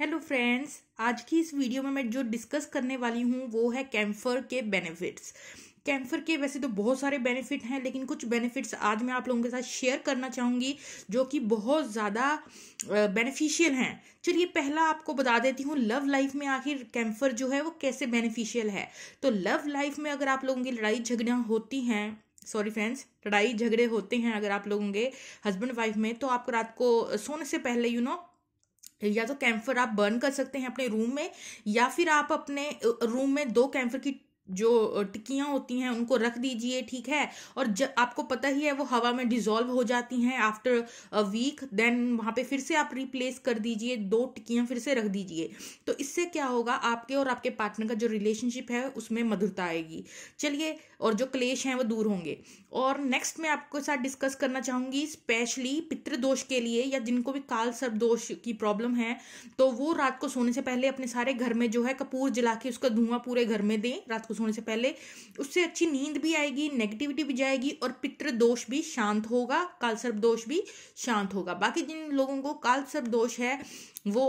hello friends आज की इस वीडियो में मैं जो डिस्कस करने वाली हूँ वो है कैम्फर के बेनिफिट्स कैम्फर के वैसे तो बहुत सारे बेनिफिट हैं लेकिन कुछ बेनिफिट्स आज मैं आप लोगों के साथ शेयर करना चाहूँगी जो कि बहुत ज़्यादा बेनिफिशियल हैं चलिए पहला आपको बता देती हूँ लव लाइफ में आखिर कैम्फर जो है वो कैसे बेनिफिशियल है तो लव लाइफ में अगर आप लोगों की लड़ाई झगड़ियाँ होती हैं सॉरी फ्रेंड्स लड़ाई झगड़े होते हैं अगर आप लोगों के हस्बैंड वाइफ में तो आप रात को सोने से पहले यू you नो know, या तो कैम्फर आप बर्न कर सकते हैं अपने रूम में या फिर आप अपने रूम में दो कैम्फर की जो टिकियाँ होती हैं उनको रख दीजिए ठीक है और जब आपको पता ही है वो हवा में डिजोल्व हो जाती हैं आफ्टर अ वीक देन वहाँ पे फिर से आप रिप्लेस कर दीजिए दो टिकियाँ फिर से रख दीजिए तो इससे क्या होगा आपके और आपके पार्टनर का जो रिलेशनशिप है उसमें मधुरता आएगी चलिए और जो क्लेश हैं वो दूर होंगे और नेक्स्ट मैं आपके साथ डिस्कस करना चाहूँगी स्पेशली पितृदोष के लिए या जिनको भी काल सर्प दोष की प्रॉब्लम है तो वो रात को सोने से पहले अपने सारे घर में जो है कपूर जला के उसका धुआं पूरे घर में दें रात को होने से पहले उससे अच्छी नींद भी आएगी नेगेटिविटी भी जाएगी और दोष भी शांत होगा कालसर्प दोष भी शांत होगा बाकी जिन लोगों को कालसर्प दोष है वो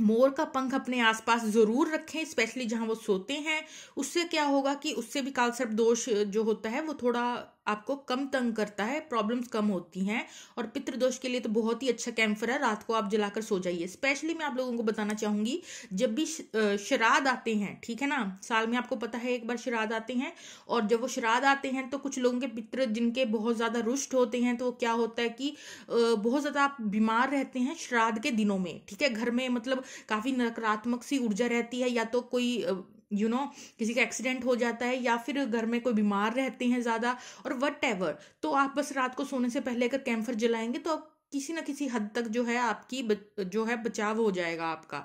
मोर का पंख अपने आसपास ज़रूर रखें स्पेशली जहां वो सोते हैं उससे क्या होगा कि उससे भी कालसर्प दोष जो होता है वो थोड़ा आपको कम तंग करता है प्रॉब्लम्स कम होती हैं और पितृदोष के लिए तो बहुत ही अच्छा कैम्फर है रात को आप जलाकर सो जाइए स्पेशली मैं आप लोगों को बताना चाहूंगी जब भी श्राद्ध आते हैं ठीक है ना साल में आपको पता है एक बार श्राद्ध आते हैं और जब वो श्राद्ध आते हैं तो कुछ लोगों के पितृ जिनके बहुत ज़्यादा रुष्ट होते हैं तो क्या होता है कि बहुत ज़्यादा आप बीमार रहते हैं श्राद्ध के दिनों में ठीक है घर में मतलब काफ़ी नकारात्मक सी ऊर्जा रहती है या तो कोई यू you नो know, किसी का एक्सीडेंट हो जाता है या फिर घर में कोई बीमार रहते हैं ज़्यादा और वट एवर तो आप बस रात को सोने से पहले अगर कैंफर जलाएंगे तो आप किसी ना किसी हद तक जो है आपकी जो है बचाव हो जाएगा आपका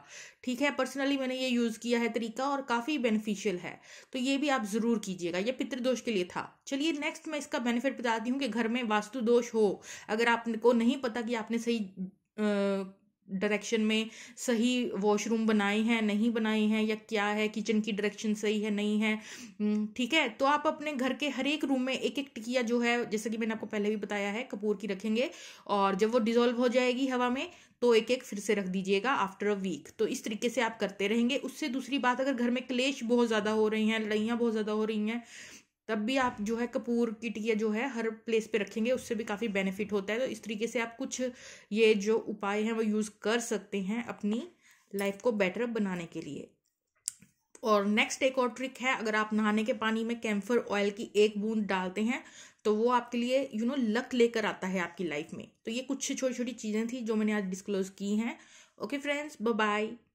ठीक है पर्सनली मैंने ये यूज़ किया है तरीका और काफ़ी बेनिफिशियल है तो ये भी आप ज़रूर कीजिएगा ये पितृदोष के लिए था चलिए नेक्स्ट मैं इसका बेनिफिट बताती हूँ कि घर में वास्तु दोष हो अगर आपको नहीं पता कि आपने सही आ, डायरेक्शन में सही वॉशरूम बनाए हैं नहीं बनाए हैं या क्या है किचन की डायरेक्शन सही है नहीं है हम्म, ठीक है तो आप अपने घर के हर एक रूम में एक एक टिकिया जो है जैसे कि मैंने आपको पहले भी बताया है कपूर की रखेंगे और जब वो डिजोल्व हो जाएगी हवा में तो एक एक फिर से रख दीजिएगा आफ्टर अ वीक तो इस तरीके से आप करते रहेंगे उससे दूसरी बात अगर घर में क्लेश बहुत ज़्यादा हो रही हैं लड़ाइयाँ बहुत ज़्यादा हो रही हैं तब भी आप जो है कपूर की टिकिया जो है हर प्लेस पे रखेंगे उससे भी काफ़ी बेनिफिट होता है तो इस तरीके से आप कुछ ये जो उपाय हैं वो यूज़ कर सकते हैं अपनी लाइफ को बेटर बनाने के लिए और नेक्स्ट एक और ट्रिक है अगर आप नहाने के पानी में कैम्फर ऑयल की एक बूंद डालते हैं तो वो आपके लिए यू नो लक लेकर आता है आपकी लाइफ में तो ये कुछ छोटी छोटी चीज़ें थी जो मैंने आज डिस्क्लोज की हैं ओके फ्रेंड्स बाय